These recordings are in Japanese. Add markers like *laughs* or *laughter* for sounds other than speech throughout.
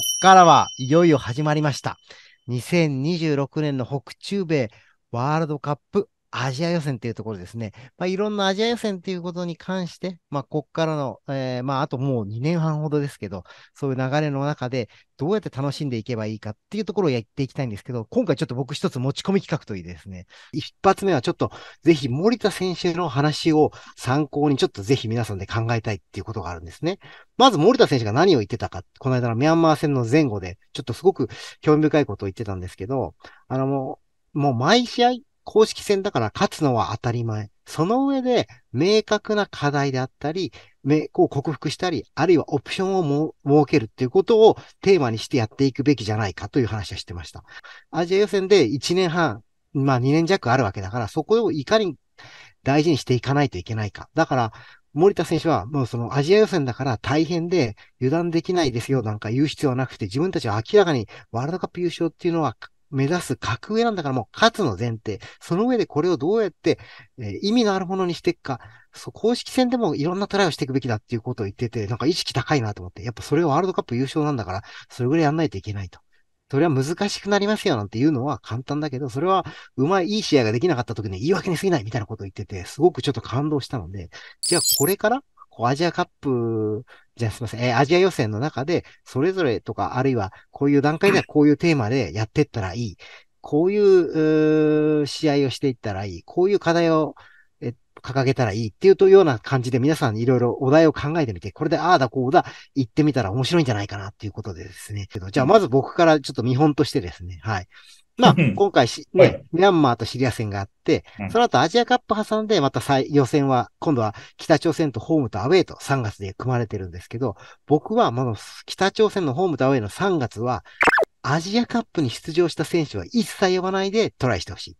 こっからはいよいよ始まりました。2026年の北中米ワールドカップアジア予選っていうところですね。まあ、いろんなアジア予選っていうことに関して、まあ、こっからの、えー、まあ、あともう2年半ほどですけど、そういう流れの中で、どうやって楽しんでいけばいいかっていうところをやっていきたいんですけど、今回ちょっと僕一つ持ち込み企画といいですね。一発目はちょっと、ぜひ森田選手の話を参考に、ちょっとぜひ皆さんで考えたいっていうことがあるんですね。まず森田選手が何を言ってたか、この間のミャンマー戦の前後で、ちょっとすごく興味深いことを言ってたんですけど、あのもう、もう毎試合、公式戦だから勝つのは当たり前。その上で、明確な課題であったり、目、こう克服したり、あるいはオプションをも設けるっていうことをテーマにしてやっていくべきじゃないかという話はしてました。アジア予選で1年半、まあ2年弱あるわけだから、そこをいかに大事にしていかないといけないか。だから、森田選手は、もうそのアジア予選だから大変で油断できないですよなんか言う必要はなくて、自分たちは明らかにワールドカップ優勝っていうのは目指す格上なんだからもう勝つの前提。その上でこれをどうやって、えー、意味のあるものにしていくか。そう、公式戦でもいろんなトライをしていくべきだっていうことを言ってて、なんか意識高いなと思って。やっぱそれはワールドカップ優勝なんだから、それぐらいやんないといけないと。それは難しくなりますよなんていうのは簡単だけど、それはうまい、いい試合ができなかった時に言い訳に過ぎないみたいなことを言ってて、すごくちょっと感動したので、じゃあこれからこうアジアカップ、じゃすみません、えー、アジア予選の中で、それぞれとか、あるいはこういう段階ではこういうテーマでやってったらいい。こういう試合をしていったらいい。こういう課題を掲げたらいいっていうとような感じで皆さんいろいろお題を考えてみて、これでああだこうだ言ってみたら面白いんじゃないかなっていうことでですね。じゃあまず僕からちょっと見本としてですね、はい。まあ、今回し、ね、ミャンマーとシリア戦があって、その後アジアカップ挟んで、また再予選は、今度は北朝鮮とホームとアウェイと3月で組まれてるんですけど、僕は、まの、北朝鮮のホームとアウェイの3月は、アジアカップに出場した選手は一切呼ばないでトライしてほしい。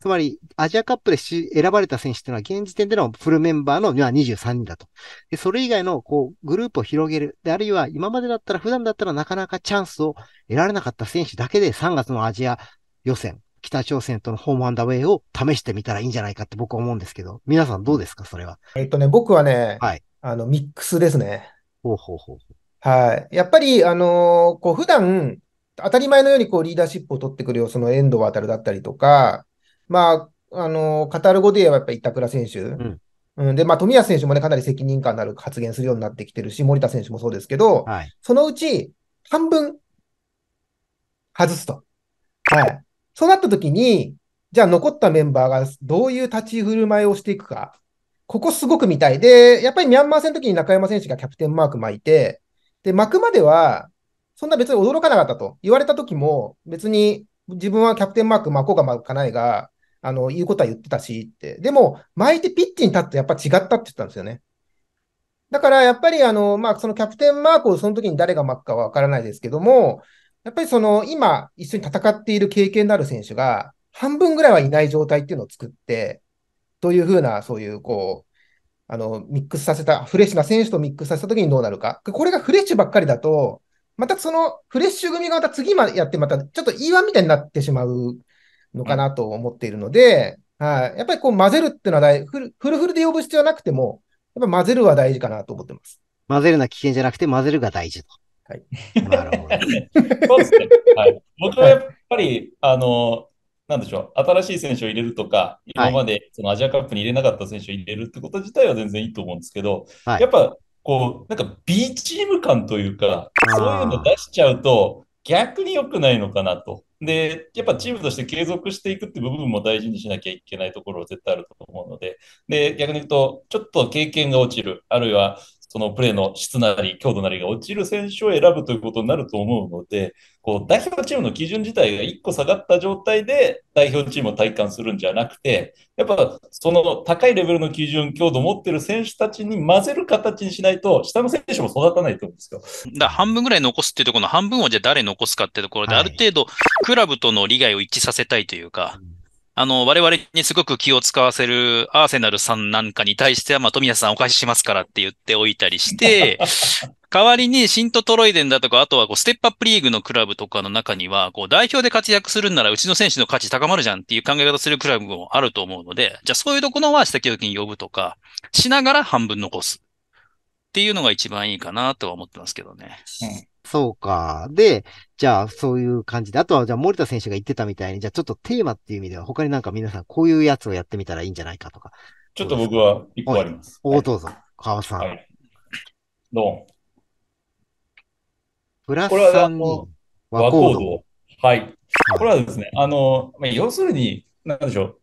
つまり、アジアカップで選ばれた選手っていうのは、現時点でのフルメンバーの23人だと。で、それ以外の、こう、グループを広げる。で、あるいは、今までだったら、普段だったらなかなかチャンスを得られなかった選手だけで、3月のアジア予選、北朝鮮とのホームアンダーウェイを試してみたらいいんじゃないかって僕は思うんですけど、皆さんどうですか、それは。えっとね、僕はね、はい。あの、ミックスですね。ほうほうほう。はい。やっぱり、あのー、こう、普段、当たり前のようにこうリーダーシップを取ってくるよ、その遠藤るだったりとか、まあ、あの、カタール語で言えばやっぱ板倉選手。うんうん、で、まあ、富安選手もね、かなり責任感のある発言するようになってきてるし、森田選手もそうですけど、はい、そのうち半分外すと。はい。そうなった時に、じゃあ残ったメンバーがどういう立ち振る舞いをしていくか。ここすごく見たい。で、やっぱりミャンマー戦の時に中山選手がキャプテンマーク巻いて、で、巻くまでは、そんな別に驚かなかったと言われた時も、別に自分はキャプテンマーク巻こうが巻かないが、あの、言うことは言ってたしって。でも、巻いてピッチに立ってやっぱ違ったって言ったんですよね。だから、やっぱりあの、まあ、そのキャプテンマークをその時に誰が巻くかはわからないですけども、やっぱりその、今、一緒に戦っている経験のある選手が、半分ぐらいはいない状態っていうのを作って、というふうな、そういう、こう、あの、ミックスさせた、フレッシュな選手とミックスさせた時にどうなるか。これがフレッシュばっかりだと、またそのフレッシュ組がまた次までやって、またちょっと言い訳みたいになってしまうのかなと思っているので、はい。やっぱりこう混ぜるっていうのは大フル、フルフルで呼ぶ必要はなくても、やっぱ混ぜるは大事かなと思ってます。混ぜるな危険じゃなくて、混ぜるが大事と。はい。なるほど。そうですね。はい。*laughs* 僕はやっぱり、あの、なんでしょう、新しい選手を入れるとか、今までそのアジアカップに入れなかった選手を入れるってこと自体は全然いいと思うんですけど、はい、やっぱこう、なんか B チーム感というか、そういうの出しちゃうと、逆に良くないのかなと。で、やっぱチームとして継続していくって部分も大事にしなきゃいけないところは絶対あると思うので、で、逆に言うと、ちょっと経験が落ちる、あるいはそのプレーの質なり強度なりが落ちる選手を選ぶということになると思うので、こう代表チームの基準自体が1個下がった状態で代表チームを体感するんじゃなくて、やっぱその高いレベルの基準、強度を持ってる選手たちに混ぜる形にしないと、下の選手も育たないと思うんですよ。だ半分ぐらい残すっていうところの半分をじゃあ誰残すかっていうところで、はい、ある程度クラブとの利害を一致させたいというか。うんあの、我々にすごく気を使わせるアーセナルさんなんかに対しては、まあ、富田さんお貸ししますからって言っておいたりして、*laughs* 代わりにシントトロイデンだとか、あとはこうステップアップリーグのクラブとかの中には、こう代表で活躍するんならうちの選手の価値高まるじゃんっていう考え方するクラブもあると思うので、じゃあそういうところは指摘をに呼ぶとか、しながら半分残す。っていうのが一番いいかなとは思ってますけどね。うんそうか。で、じゃあ、そういう感じで。あとは、じゃあ、森田選手が言ってたみたいに、じゃあ、ちょっとテーマっていう意味では、他になんか皆さん、こういうやつをやってみたらいいんじゃないかとか。ちょっと僕は一個あります。お、はい、どうぞ。川さん。はい、ドン。プラス3に和コード。はい。これはですね、あの、要するに、なんでしょう。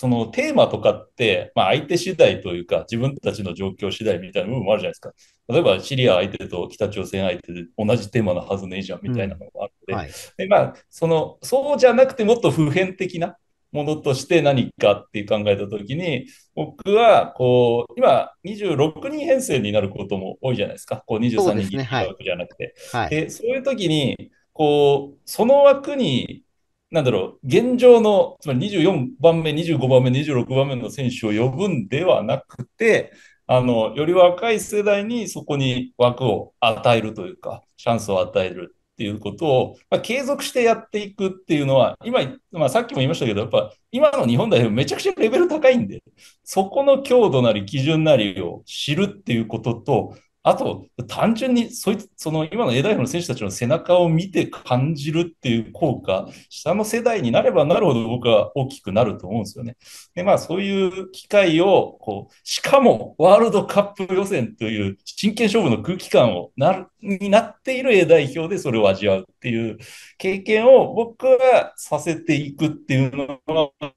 そのテーマとかって、まあ、相手次第というか、自分たちの状況次第みたいな部分もあるじゃないですか。例えば、シリア相手と北朝鮮相手で同じテーマのはずねえじゃんみたいなのもあるので、うんはい、でまあ、そのそうじゃなくて、もっと普遍的なものとして何かって考えたときに、僕はこう今、26人編成になることも多いじゃないですか、こう23人るわけじゃなくて。そう、ねい、はい、でそういう時にこうその枠になんだろう、現状の、つまり24番目、25番目、26番目の選手を呼ぶんではなくて、あの、より若い世代にそこに枠を与えるというか、チャンスを与えるっていうことを、まあ、継続してやっていくっていうのは、今、まあ、さっきも言いましたけど、やっぱ今の日本代表めちゃくちゃレベル高いんで、そこの強度なり基準なりを知るっていうことと、あと、単純にそいつ、その今の A 代表の選手たちの背中を見て感じるっていう効果、下の世代になればなるほど僕は大きくなると思うんですよね。で、まあそういう機会を、こう、しかもワールドカップ予選という真剣勝負の空気感をなる、になっている A 代表でそれを味わうっていう経験を僕はさせていくっていうの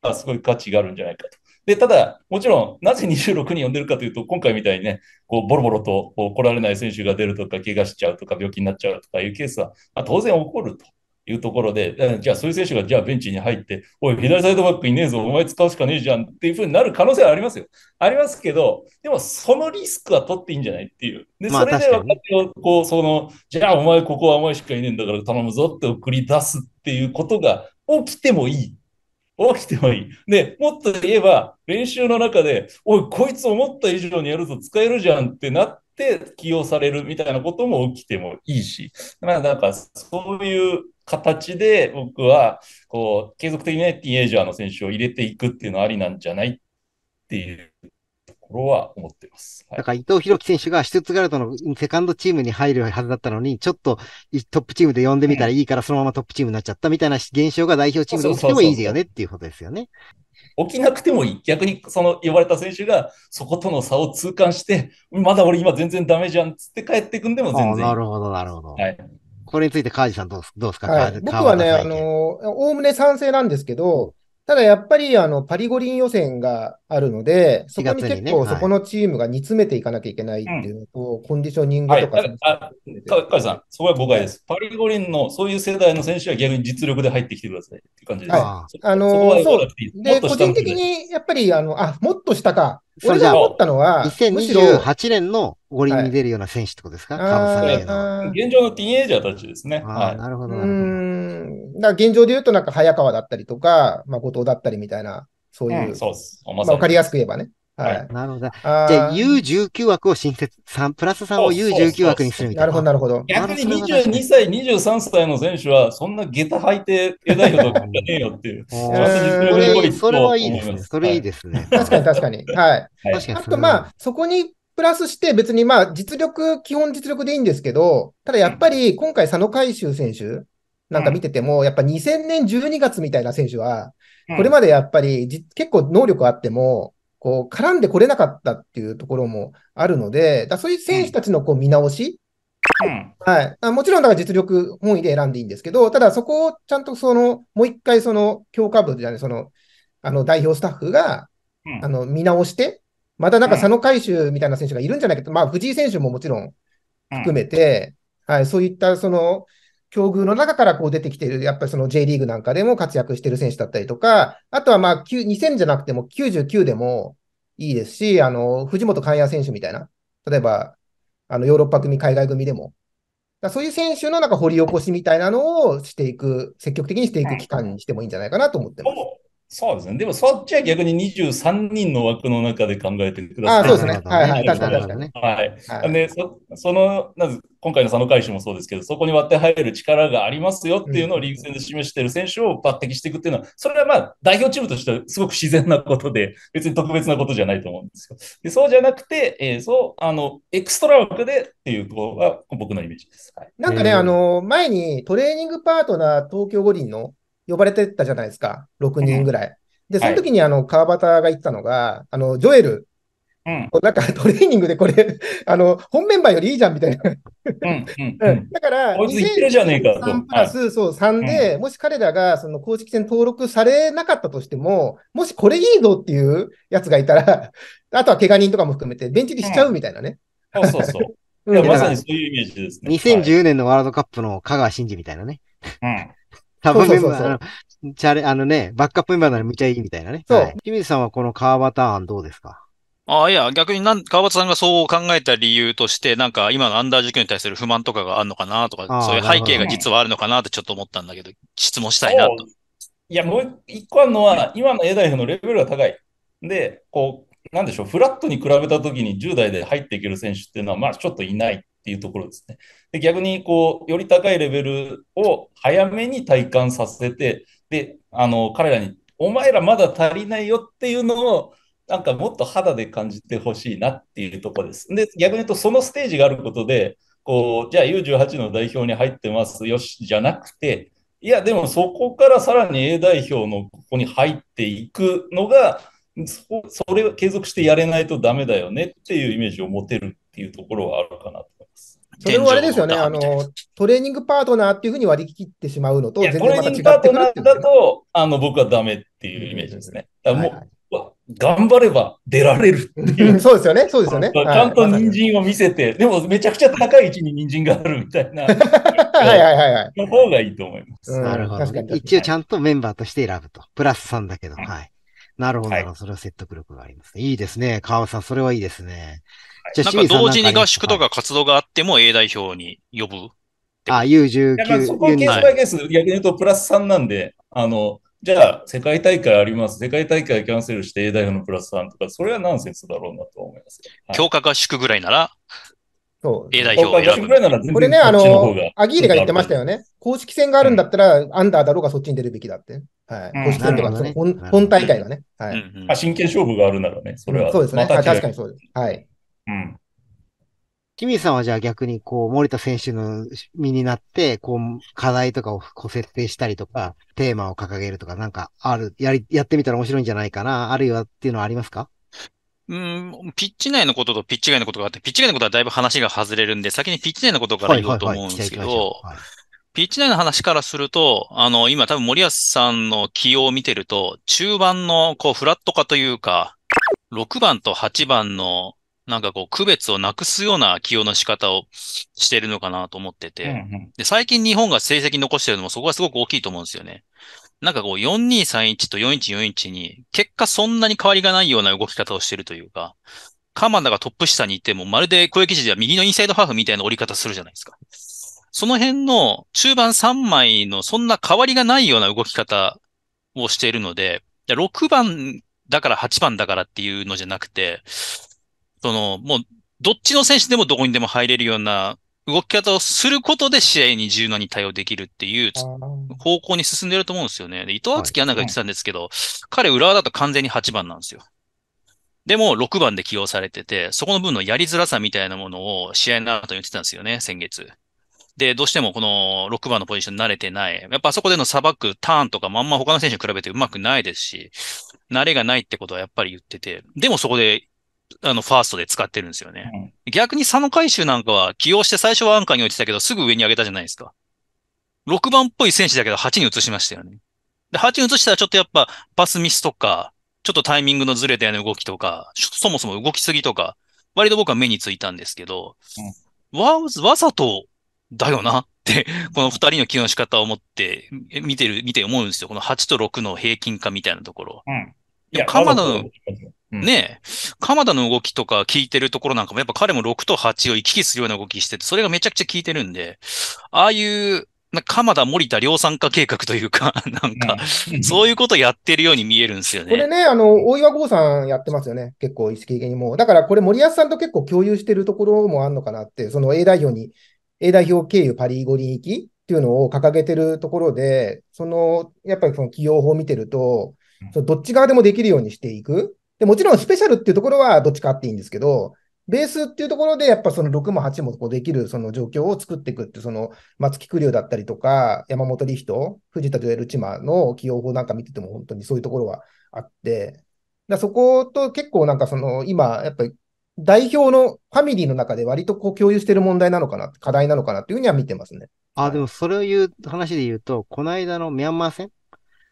は、すごい価値があるんじゃないかと。で、ただ、もちろん、なぜ26人呼んでるかというと、今回みたいにね、こうボロボロとこう来られない選手が出るとか、怪我しちゃうとか、病気になっちゃうとかいうケースは、まあ、当然起こると。いうところで、じゃあそういう選手がじゃあベンチに入って、おい、左サイドバックいねえぞ、お前使うしかねえじゃんっていうふうになる可能性はありますよ。ありますけど、でもそのリスクは取っていいんじゃないっていう。で、それでこう、その、じゃあお前ここはお前しかいねえんだから頼むぞって送り出すっていうことが起きてもいい起きてもいい。で、もっと言えば、練習の中で、おい、こいつ思った以上にやると使えるじゃんってなって起用されるみたいなことも起きてもいいし、まあ、なんかそういう形で僕はこう継続的に、ね、ティーンエイジャーの選手を入れていくっていうのはありなんじゃないっていうころは思っています。はい、だから伊藤洋樹選手がシュツガルトのセカンドチームに入るはずだったのに、ちょっとトップチームで呼んでみたらいいからそのままトップチームになっちゃったみたいな現象が代表チームで起きてもいいよねっていうことですよね。起きなくてもいい。逆にその呼ばれた選手がそことの差を痛感して、まだ俺今全然ダメじゃんっつって帰ってくんでも全然なるほど、なるほど。はいこれについて、川地さんどう、どうですか、はい、僕はね、あの、おおむね賛成なんですけど、ただやっぱりあのパリ五輪予選があるので、そこに結構そこのチームが煮詰めていかなきゃいけないっていうのと、コンディショニングとか。はい、あ、カさん、そこは誤解です。パリ五輪のそういう世代の選手は逆に実力で入ってきてくださいって感じです。はい、あのそうで個人的にやっぱりあのあもっとしたか。それじゃ思ったのは、2028年の五輪に出るような選手ってことですか、はい、現状のティーンエイジャーたちですね。はい、なるほど。うんだ現状で言うと、なんか早川だったりとか、まあ、後藤だったりみたいな、そういう、うん、まあ、かりやすく言えばね、はい。なるほど。じゃあ U19 枠を新設、3プラス3を U19 枠にするみたいな。なるほど、なるほど。逆に22歳、23歳の選手は、そんな下駄履いてないことじゃねえよっていう。*laughs* それはいいですね。それいいですね。確かに確かに。はい。確かに。あとまあ、そこにプラスして別にまあ、実力、基本実力でいいんですけど、ただやっぱり今回佐野海舟選手なんか見てても、やっぱ2000年12月みたいな選手は、これまでやっぱり結構能力あっても、こう絡んでこれなかったっていうところもあるので、だそういう選手たちのこう見直し、はい、あもちろんだから実力本位で選んでいいんですけど、ただそこをちゃんとそのもう一回、その強化部じゃない、そのあの代表スタッフが、あの見直して、またなんか佐野海舟みたいな選手がいるんじゃないかと、まあ、藤井選手ももちろん含めて、はい、そういったその境遇の中からこう出てきてる、やっぱりその J リーグなんかでも活躍してる選手だったりとか、あとはまあ2000じゃなくても99でもいいですし、あの、藤本寛也選手みたいな、例えば、あの、ヨーロッパ組、海外組でも、だそういう選手のなんか掘り起こしみたいなのをしていく、積極的にしていく期間にしてもいいんじゃないかなと思ってます。はいそうですね。でもそっちは逆に23人の枠の中で考えてください。あそうですね。はいはい。確かに確かに、ね。はい。はい、でそ、その、なぜ今回の佐野会社もそうですけど、そこに割って入る力がありますよっていうのをリーグ戦で示している選手を抜擢していくっていうのは、それはまあ代表チームとしてはすごく自然なことで、別に特別なことじゃないと思うんですよ。でそうじゃなくて、えー、そう、あの、エクストラ枠でっていうのとが僕のイメージです。はい、なんかね、あの、前にトレーニングパートナー東京五輪の呼ばれてたじゃないですか、6人ぐらい。うん、で、その時にあの川端が言ったのが、あのジョエル、うん、なんか *laughs* トレーニングでこれあの、本メンバーよりいいじゃんみたいなだから、3プラス、はい、そう3で、もし彼らがその公式戦登録されなかったとしても、もしこれいいぞっていうやつがいたら、あとは怪我人とかも含めて、ベンチにしちゃうみたいなね。そうそうそう。まさにそういうイメージですね。2010年のワールドカップの香川真司みたいなね。うん。サブメンバー、あの、チャレ、あのね、バックアップメンバーならめちゃいいみたいなね。そう。はい、清水さんはこの川端案どうですかああ、いや、逆になん、川端さんがそう考えた理由として、なんか今のアンダー受験に対する不満とかがあるのかなとか、そういう背景が実はあるのかなってちょっと思ったんだけど、質問したいなと。いや、もう一個あるのは、今の A 代表のレベルが高い。で、こう、なんでしょう、フラットに比べたときに10代で入っていける選手っていうのは、まあちょっといないっていうところですね。で逆にこうより高いレベルを早めに体感させてであの彼らに「お前らまだ足りないよ」っていうのをなんかもっと肌で感じてほしいなっていうところです。で逆に言うとそのステージがあることでこうじゃあ U18 の代表に入ってますよしじゃなくていやでもそこからさらに A 代表のここに入っていくのがそれを継続してやれないとダメだよねっていうイメージを持てるっていうところはあるかなとそれもあれですよねあの、トレーニングパートナーっていうふうに割り切ってしまうのと、全然違ってくるってう、トレーニングパートナーだと、あの僕はダメっていうイメージですね。もう、頑張れば出られるっていう。そうですよね、そうですよね。ちゃんと人参を見せて、でもめちゃくちゃ高い位置に人参があるみたいな。*laughs* はいはいはいはい。の方がいいと思います。なるほど、一応ちゃんとメンバーとして選ぶと。プラス3だけど、はい。なるほど、それは説得力があります、いいですね、川尾さん、それはいいですね。なんか同時に合宿とか活動があっても A 代表に呼ぶ。あ、U19。だからそこはケースバイケース、逆に言うとプラス3なんで、あの、じゃあ世界大会あります。世界大会キャンセルして A 代表のプラス3とか、それはナンセンスだろうなと思います。はい、強化合宿ぐらいなら、そう。A 代表選ぶ。ぐらいならこれね、あの、アギーレが言ってましたよね。公式戦があるんだったら、アンダーだろうがそっちに出るべきだって。はい。公式戦とか、本大会がね。はい。あ、真剣勝負があるならね。それは。そうですね。確かにそうです。はい。うん。さんはじゃあ逆にこう、森田選手の身になって、こう、課題とかをこう設定したりとか、テーマを掲げるとか、なんかある、やり、やってみたら面白いんじゃないかな、あるいはっていうのはありますかうん、ピッチ内のこととピッチ外のことがあって、ピッチ外のことはだいぶ話が外れるんで、先にピッチ内のことから言おうと思うんですけど、ピッチ内の話からすると、あの、今多分森保さんの起用を見てると、中盤のこうフラット化というか、6番と8番のなんかこう、区別をなくすような起用の仕方をしてるのかなと思ってて、うんうん、で最近日本が成績残してるのもそこがすごく大きいと思うんですよね。なんかこう、4231と4141に、結果そんなに変わりがないような動き方をしてるというか、カマンダがトップ下にいても、まるで攻撃事では右のインサイドハーフみたいな折り方するじゃないですか。その辺の中盤3枚のそんな変わりがないような動き方をしているので、6番だから8番だからっていうのじゃなくて、その、もう、どっちの選手でもどこにでも入れるような動き方をすることで試合に柔軟に対応できるっていう方向に進んでると思うんですよね。で、伊藤敦樹アナが言ってたんですけど、はい、彼浦和だと完全に8番なんですよ。でも6番で起用されてて、そこの分のやりづらさみたいなものを試合の後に言ってたんですよね、先月。で、どうしてもこの6番のポジション慣れてない。やっぱあそこでのさくターンとかまんま他の選手に比べてうまくないですし、慣れがないってことはやっぱり言ってて、でもそこであの、ファーストで使ってるんですよね。うん、逆に佐野海舟なんかは起用して最初はアンカーに置いてたけど、すぐ上に上げたじゃないですか。6番っぽい選手だけど8に移しましたよね。で、8に移したらちょっとやっぱパスミスとか、ちょっとタイミングのずれたような動きとか、そもそも動きすぎとか、割と僕は目についたんですけど、うん、わ、わざとだよなってこの二人の起用の仕方を思って、見てる、見て思うんですよ。この8と6の平均化みたいなところ。うん。いや、鎌田の、ねえ、鎌田の動きとか聞いてるところなんかも、やっぱ彼も6と8を行き来するような動きしてて、それがめちゃくちゃ聞いてるんで、ああいう、な鎌田、森田量産化計画というか、*laughs* なんか、そういうことやってるように見えるんですよね。これね、あの、大岩剛さんやってますよね。結構、意識的にも。だから、これ森保さんと結構共有してるところもあるのかなって、その A 代表に、A 代表経由パリ五輪行きっていうのを掲げてるところで、その、やっぱりその起用法を見てると、そのどっち側でもできるようにしていく。で、もちろんスペシャルっていうところはどっちかっていいんですけど、ベースっていうところで、やっぱその6も8もこうできるその状況を作っていくって、その松木玖生だったりとか、山本理人、藤田ジュエル・チマの起用法なんか見てても本当にそういうところはあって、だそこと結構なんかその今、やっぱり代表のファミリーの中で割とこう共有してる問題なのかな、課題なのかなっていうふうには見てますね。あ、でもそれを言う話で言うと、この間のミャンマー戦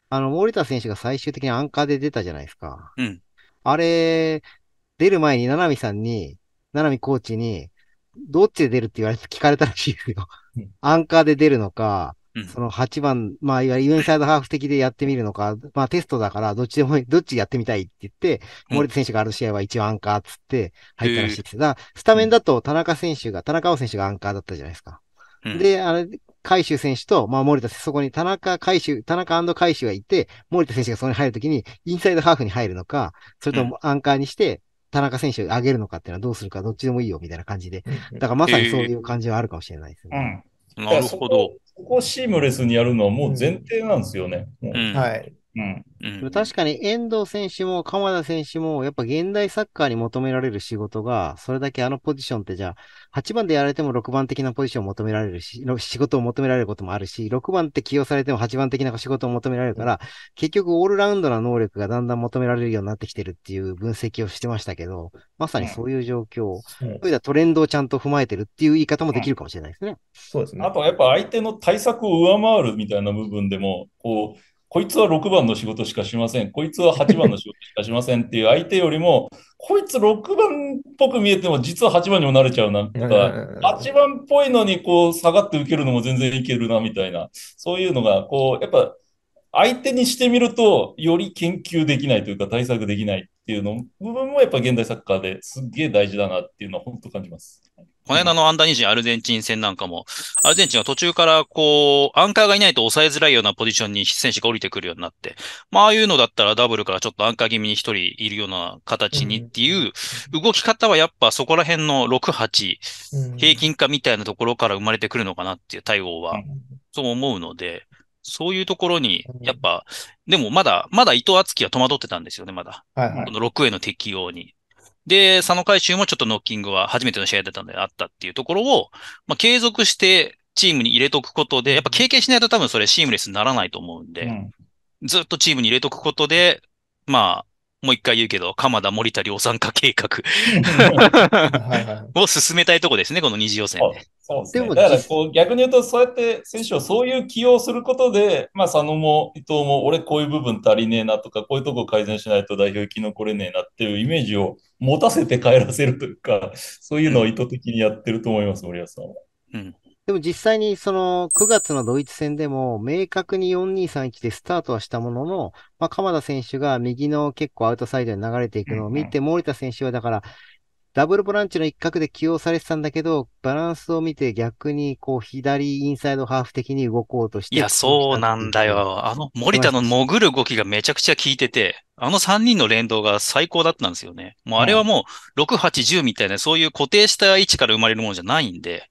あの、森田選手が最終的にアンカーで出たじゃないですか。うん。あれ、出る前に、ななみさんに、ななみコーチに、どっちで出るって言われて聞かれたらしいですよ。うん、アンカーで出るのか、その8番、まあ、いわゆるインサイドハーフ的でやってみるのか、まあテストだから、どっちでもいい、どっちやってみたいって言って、うん、森田選手がある試合は一応アンカーっつって入ったらしいです。だから、スタメンだと田中選手が、田中碧選手がアンカーだったじゃないですか。で、あれ、海舟選手と、まあ、森田、そこに田中海舟、田中海舟がいて、森田選手がそこに入るときに、インサイドハーフに入るのか、それともアンカーにして、田中選手を上げるのかっていうのはどうするか、どっちでもいいよ、みたいな感じで。だからまさにそういう感じはあるかもしれないですね。うん、なるほど。ここシームレスにやるのはもう前提なんですよね。うん、はい。うん、確かに遠藤選手も鎌田選手も、やっぱ現代サッカーに求められる仕事が、それだけあのポジションってじゃあ、8番でやられても6番的なポジションを求められるし、仕事を求められることもあるし、6番って起用されても8番的な仕事を求められるから、結局オールラウンドな能力がだんだん求められるようになってきてるっていう分析をしてましたけど、まさにそういう状況、うん、そういったトレンドをちゃんと踏まえてるっていう言い方もできるかもしれないですね。うん、そうですね。あとやっぱ相手の対策を上回るみたいな部分でも、こう、こいつは6番の仕事しかしません、こいつは8番の仕事しかしませんっていう相手よりも、こいつ6番っぽく見えても、実は8番にもなれちゃうなとか、8番っぽいのにこう下がって受けるのも全然いけるなみたいな、そういうのが、こう、やっぱ相手にしてみると、より研究できないというか、対策できないっていうの部分も、やっぱ現代サッカーですっげえ大事だなっていうのは、本当感じます。この間のアンダー20アルゼンチン戦なんかも、アルゼンチンは途中からこう、アンカーがいないと抑えづらいようなポジションに選手が降りてくるようになって、まあああいうのだったらダブルからちょっとアンカー気味に一人いるような形にっていう、動き方はやっぱそこら辺の6、8、平均化みたいなところから生まれてくるのかなっていう対応は、そう思うので、そういうところに、やっぱ、でもまだ、まだ伊藤敦樹は戸惑ってたんですよね、まだ。はいはい、この6への適用に。で、佐野回収もちょっとノッキングは初めての試合だったのであったっていうところを、まあ、継続してチームに入れとくことで、やっぱ経験しないと多分それシームレスにならないと思うんで、うん、ずっとチームに入れとくことで、まあ、もう一回言うけど、鎌田、森田、量産化計画はい、はい、を進めたいとこですね、この二次予選で。そうですね。だからこう逆に言うと、そうやって選手をそういう起用することで、まあ、佐野も伊藤も、俺こういう部分足りねえなとか、こういうとこ改善しないと代表生き残れねえなっていうイメージを持たせて帰らせるというか、そういうのを意図的にやってると思います、森保さんは。うんでも実際にその9月のドイツ戦でも明確に4231でスタートはしたものの、まあ、鎌田選手が右の結構アウトサイドに流れていくのを見て、森田選手はだから、ダブルボランチの一角で起用されてたんだけど、バランスを見て逆にこう左インサイドハーフ的に動こうとしていや、そうなんだよ。あの、森田の潜る動きがめちゃくちゃ効いてて、あの3人の連動が最高だったんですよね。もうあれはもう6、8、10みたいな、そういう固定した位置から生まれるものじゃないんで、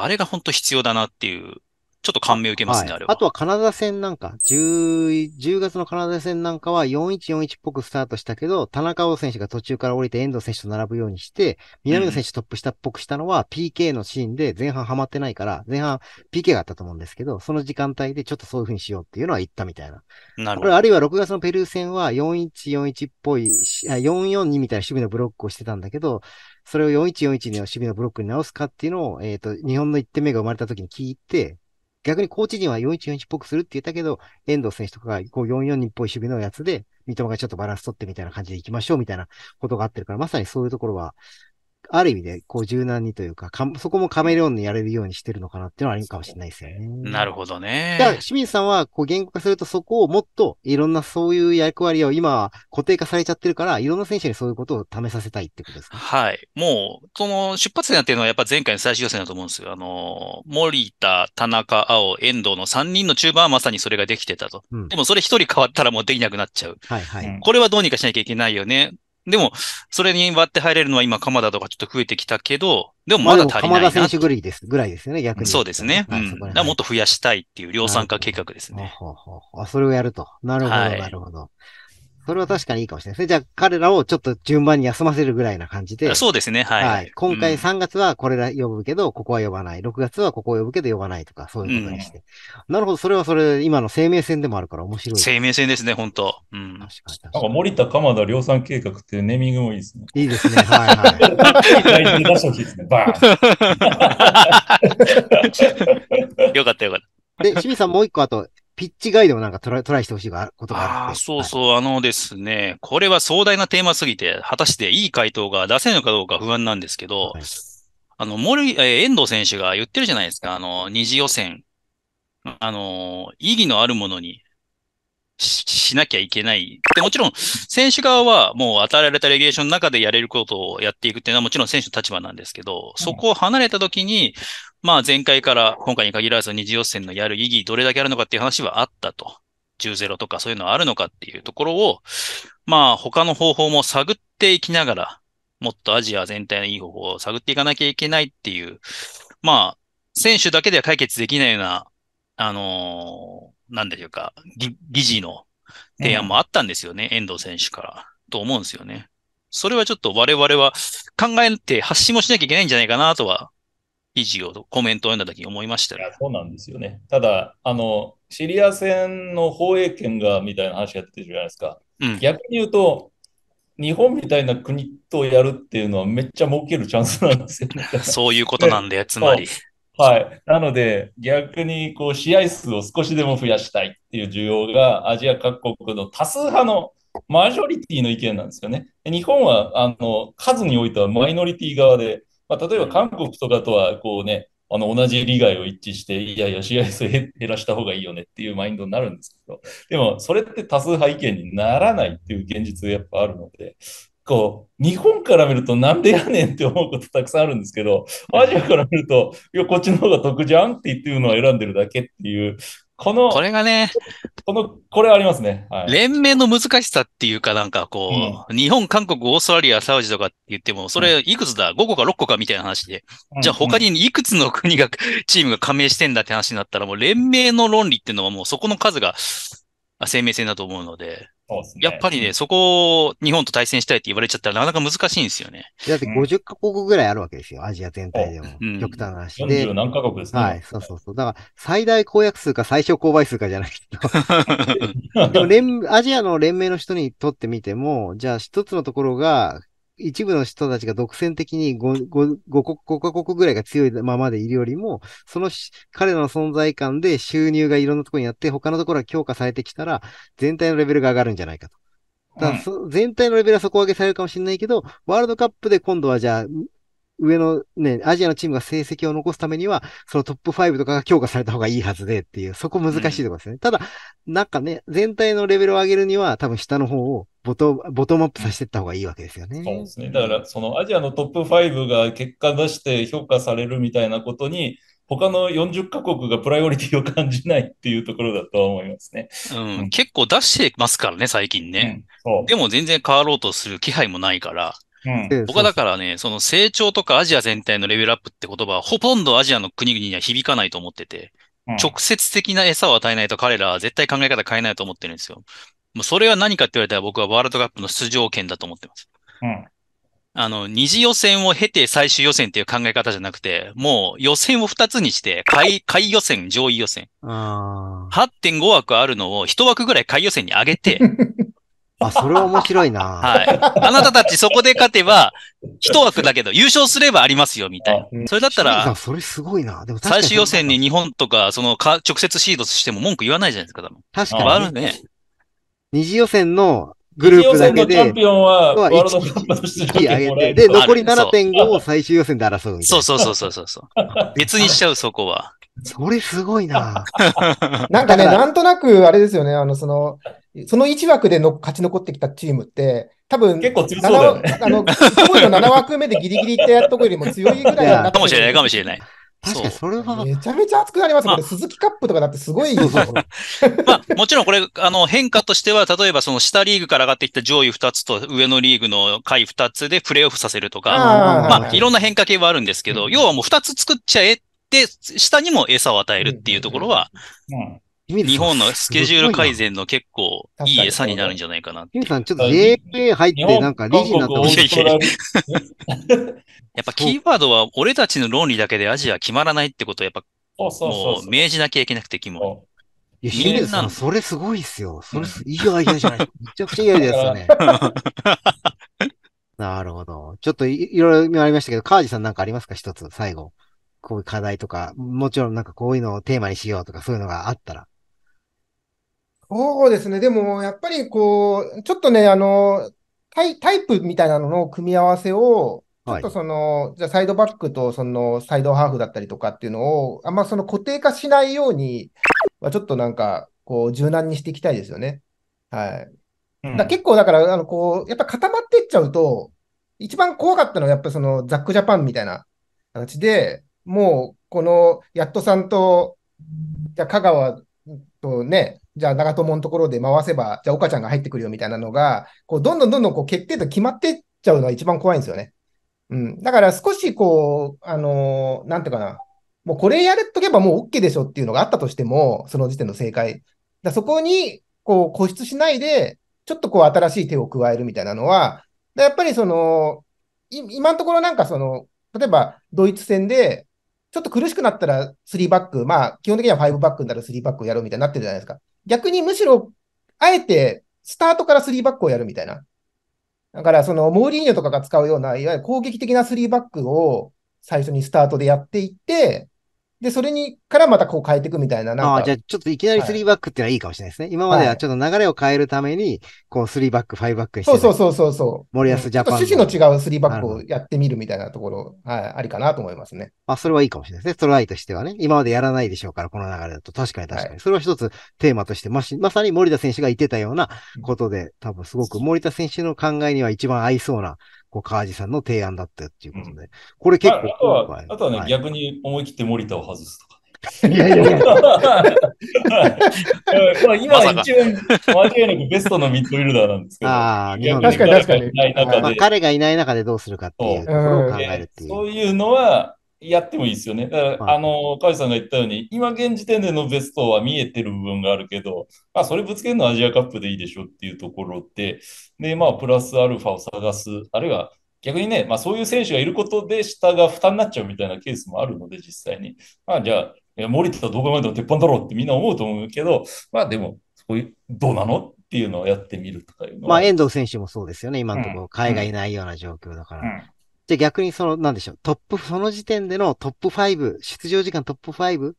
あれが本当必要だなっていうちょっと感銘受けますね、はい、あれは。あとはカナダ戦なんか、10, 10月のカナダ戦なんかは4141っぽくスタートしたけど、田中碧選手が途中から降りて遠藤選手と並ぶようにして、南野選手トップ下っぽくしたのは PK のシーンで前半ハマってないから、前半 PK があったと思うんですけど、その時間帯でちょっとそういう風にしようっていうのは言ったみたいな。なるほど。あるいは6月のペルー戦は4141っぽい、442みたいな守備のブロックをしてたんだけど、それを4141の守備のブロックに直すかっていうのを、えっ、ー、と、日本の1点目が生まれた時に聞いて、逆にコーチ陣は4-1-4-1っぽくするって言ったけど、遠藤選手とかがこう4-4-2っぽい守備のやつで、三笘がちょっとバランス取ってみたいな感じでいきましょうみたいなことがあってるから、まさにそういうところは、ある意味で、こう柔軟にというかそこもカメレオンでやれるようにしてるのかなっていうのはあるかもしれないですよね。なるほどね。だから、清水さんは、こう言語化するとそこをもっといろんなそういう役割を今固定化されちゃってるから、いろんな選手にそういうことを試させたいってことですか、はい。もう、その出発点っていうのはやっぱ前回の最終予選だと思うんですよ。あの、森田、田中、青、遠藤の3人の中盤はまさにそれができてたと。うん、でもそれ1人変わったらもうできなくなっちゃう。はいはい。これはどうにかしなきゃいけないよね。でも、それに割って入れるのは今、鎌田とかちょっと増えてきたけど、でもまだ足りない鎌田選手ぐらいです、ぐらいですよね、逆に。そうですね。うん。だからもっと増やしたいっていう量産化計画ですね。あ、それをやると。なるほど、なるほど。はいそれは確かにいいかもしれないですね。じゃあ、彼らをちょっと順番に休ませるぐらいな感じで。そうですね、はい。はい、今回3月はこれら呼ぶけど、ここは呼ばない。6月はここを呼ぶけど呼ばないとか、そういうことにして。うん、なるほど、それはそれ、今の生命線でもあるから面白い。生命線ですね、本当うん。確かに。か森田鎌田量産計画っていうネーミングもいいですね。いいですね、はいはい。大 *laughs* 事ですね、バーン。*laughs* よかったよかった。で、清水さんもう一個あと、ピッチガイドなんかトライトライしてほしいことがあるあそうそう、はい、あのですね、これは壮大なテーマすぎて、果たしていい回答が出せるのかどうか不安なんですけど、はい、あの、森、えー、遠藤選手が言ってるじゃないですか、あの、二次予選。あの、意義のあるものにしなきゃいけない。で、もちろん、選手側はもう与えられたレギュレーションの中でやれることをやっていくっていうのはもちろん選手の立場なんですけど、そこを離れた時に、まあ前回から今回に限らず二次予選のやる意義どれだけあるのかっていう話はあったと。10-0とかそういうのはあるのかっていうところを、まあ他の方法も探っていきながら、もっとアジア全体のいい方法を探っていかなきゃいけないっていう、まあ選手だけでは解決できないような、あのー、なんでしょうか、議事の提案もあったんですよね、うん、遠藤選手から。と思うんですよね。それはちょっと我々は考えて発信もしなきゃいけないんじゃないかなとは記事をコメントを読んだ時に思いましたそうなんですよね。ただ、あの、シリア戦の放映権がみたいな話やってるじゃないですか。うん、逆に言うと、日本みたいな国とやるっていうのはめっちゃ儲けるチャンスなんですよ、ね。*laughs* そういうことなんだよ、つまり。はい。なので、逆にこう試合数を少しでも増やしたいっていう需要がアジア各国の多数派のマジョリティの意見なんですよね。日本はあの数においてはマイノリティ側で、まあ、例えば韓国とかとはこうね、あの同じ利害を一致して、いやいや、試合数減らした方がいいよねっていうマインドになるんですけど、でもそれって多数派意見にならないっていう現実がやっぱあるので、こう、日本から見るとなんでやねんって思うことたくさんあるんですけど、アジアから見ると、いや、こっちの方が得じゃんって言ってるのは選んでるだけっていうこの、これがね、この、これはありますね。はい、連盟の難しさっていうかなんかこう、うん、日本、韓国、オーストラリア、サウジとかって言っても、それいくつだ、うん、?5 個か6個かみたいな話で、じゃあ他にいくつの国が、*laughs* チームが加盟してんだって話になったら、もう連盟の論理っていうのはもうそこの数が生命線だと思うので、やっぱりね、そこを日本と対戦したいって言われちゃったらなかなか難しいんですよね。だって50カ国ぐらいあるわけですよ、アジア全体でも。うん、極端な話で。40何カ国ですね。はい、そうそうそう。だから、最大公約数か最小公倍数かじゃないて。*laughs* でも連、アジアの連盟の人にとってみても、じゃあ一つのところが一部の人たちが独占的に 5, 5, 5, 5カ国ぐらいが強いままでいるよりも、その彼らの存在感で収入がいろんなところにあって、他のところが強化されてきたら、全体のレベルが上がるんじゃないかと。だか全体のレベルは底上げされるかもしれないけど、ワールドカップで今度はじゃあ、上のね、アジアのチームが成績を残すためには、そのトップ5とかが強化された方がいいはずでっていう、そこ難しいところですね。うん、ただ、なんかね、全体のレベルを上げるには、多分下の方をボトボトムアップさせていった方がいいわけですよね。そうですね。だから、そのアジアのトップ5が結果出して評価されるみたいなことに、他の40カ国がプライオリティを感じないっていうところだと思いますね。うん、うん、結構出してますからね、最近ね。うん、でも全然変わろうとする気配もないから。うん、僕はだからね、その成長とかアジア全体のレベルアップって言葉はほとんどアジアの国々には響かないと思ってて、直接的な餌を与えないと彼らは絶対考え方変えないと思ってるんですよ。もうそれは何かって言われたら僕はワールドカップの出場権だと思ってます。うん。あの、二次予選を経て最終予選っていう考え方じゃなくて、もう予選を二つにして、下位、下位予選、上位予選。8.5枠あるのを1枠ぐらい下位予選に上げて、*laughs* あ、それは面白いな。はい。あなたたちそこで勝てば、一枠だけど、優勝すればありますよ、みたいな。それだったら、それすごいな。でも最終予選に日本とか、そのか、直接シードしても文句言わないじゃないですか、多分。確かに。あるね。二次予選のグループだけで、チャンピオンは、ワールドカップ上げて、で、残り7.5を最終予選で争うみたいな。そうそうそうそうそう。別にしちゃう、そこは。それすごいな。*laughs* なんかね、なんとなく、あれですよね、あの、その、その1枠での勝ち残ってきたチームって、多分、結構強そうだよね。あの、当 *laughs* 時の7枠目でギリギリってやったとこよりも強いぐらいかもしれない、かもしれない。確かにそれは。めちゃめちゃ熱くなりますね、鈴木カップとかだってすごい。*laughs* まあ、もちろんこれ、あの、変化としては、例えばその下リーグから上がってきた上位2つと上のリーグの下位2つでプレイオフさせるとか、あまあ、いろんな変化系はあるんですけど、うん、要はもう2つ作っちゃえって、下にも餌を与えるっていうところは、うんうん日本のスケジュール改善の結構いい餌になるんじゃないかな。ユミさん、ちょっと JFA 入ってなんか理事になった方がいい。やっぱキーワードは俺たちの論理だけでアジア決まらないってことをやっぱもう明示なきゃいけなくて、肝も。いや、ヒデさん、それすごいっすよ。それす、いいアイデアじゃない。めちゃくちゃいいアイデアですよね。*laughs* なるほど。ちょっといろいろありましたけど、カージさんなんかありますか一つ、最後。こういう課題とか、もちろんなんかこういうのをテーマにしようとか、そういうのがあったら。そうですね。でも、やっぱりこう、ちょっとね、あの、タイタイプみたいなのの組み合わせを、ちょっとその、はい、じゃサイドバックとそのサイドハーフだったりとかっていうのを、あんまその固定化しないようには、ちょっとなんか、こう、柔軟にしていきたいですよね。はい。だ結構だから、あの、こう、やっぱ固まっていっちゃうと、一番怖かったのはやっぱそのザックジャパンみたいな形で、もう、この、やっとさんと、じゃ香川とね、じゃあ長友のところで回せば、じゃあ岡ちゃんが入ってくるよみたいなのが、こうどんどんどんどんこう決定と決まってっちゃうのが一番怖いんですよね。うん、だから少しこう、あのー、なんていうかな、もうこれやれとけばもう OK でしょっていうのがあったとしても、その時点の正解。だそこにこう固執しないで、ちょっとこう新しい手を加えるみたいなのは、やっぱりその、今のところなんかその、例えばドイツ戦で、ちょっと苦しくなったら3バック、まあ基本的には5バックになる3バックをやろうみたいになってるじゃないですか。逆にむしろ、あえてスタートから3バックをやるみたいな。だから、その、モーリーニョとかが使うような、いわゆる攻撃的な3バックを最初にスタートでやっていって、で、それに、からまたこう変えていくみたいな。なああ、じゃあちょっといきなり3バックっていうのはいいかもしれないですね。はい、今まではちょっと流れを変えるために、こう3バック、5バックにして。そうそうそうそう。森保ジャパン。趣旨の違う3バックをやってみるみたいなところ、はい、ありかなと思いますね。まあ、それはいいかもしれないですね。トライとしてはね。今までやらないでしょうから、この流れだと。確かに確かに。はい、それは一つテーマとして、まし、まさに森田選手が言ってたようなことで、多分すごく森田選手の考えには一番合いそうなこう、川地さんの提案だったっていうことで。これ結構あとは、あとはね、逆に思い切って森田を外すとか。いやいやいや。今は一応、間違いなくベストのミッドフィルダーなんですけど。ああ、確かに確かに。まあ、彼がいない中でどうするかっていうところを考えるっていう。そういうのは、やってもいいですよね。だから、はい、あの、カイさんが言ったように、今現時点でのベストは見えてる部分があるけど、まあ、それぶつけるのはアジアカップでいいでしょっていうところで、で、まあ、プラスアルファを探す、あるいは逆にね、まあ、そういう選手がいることで下が負担になっちゃうみたいなケースもあるので、実際に。まあ、じゃあ、森田どこまでも鉄板だろうってみんな思うと思うけど、まあ、でも、そういう、どうなのっていうのをやってみるとかいうのまあ、遠藤選手もそうですよね、今のところ、海外いないような状況だから。うんうんじゃあ逆にその、なんでしょう、トップ、その時点でのトップ5、出場時間トップ5、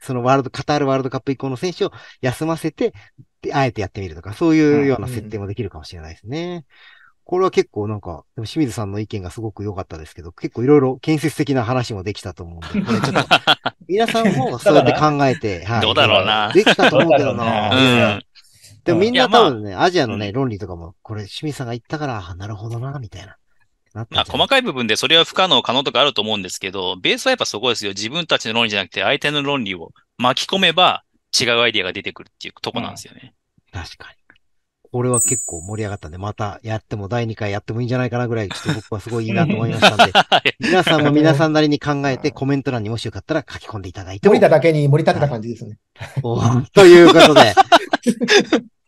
そのワールド、カタールワールドカップ以降の選手を休ませて、あえてやってみるとか、そういうような設定もできるかもしれないですね。これは結構なんか、でも清水さんの意見がすごく良かったですけど、結構いろいろ建設的な話もできたと思うんで、これちょっと、*laughs* 皆さんもそうやって考えて、はい。どうだろうな。できたと思うけどな。うん。でもみんな多分ね、まあ、アジアのね、論理とかも、これ清水さんが言ったから、なるほどな、みたいな。まあ、細かい部分でそれは不可能、可能とかあると思うんですけど、ベースはやっぱそこですよ。自分たちの論理じゃなくて、相手の論理を巻き込めば、違うアイディアが出てくるっていうとこなんですよね。うん、確かに。これは結構盛り上がったんで、またやっても第2回やってもいいんじゃないかなぐらい、ちょっと僕はすごいいいなと思いましたんで、*laughs* 皆さんも皆さんなりに考えて、コメント欄にもしよかったら書き込んでいただいても。森田だけに盛り立てた感じですね。ということで、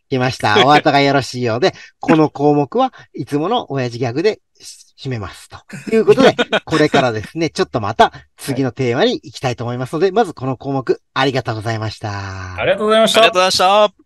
来ました。おたがよろしいようで、この項目はいつもの親父ギャグで締めます。ということで、*laughs* これからですね、ちょっとまた次のテーマに行きたいと思いますので、まずこの項目、ありがとうございました。ありがとうございました。ありがとうございました。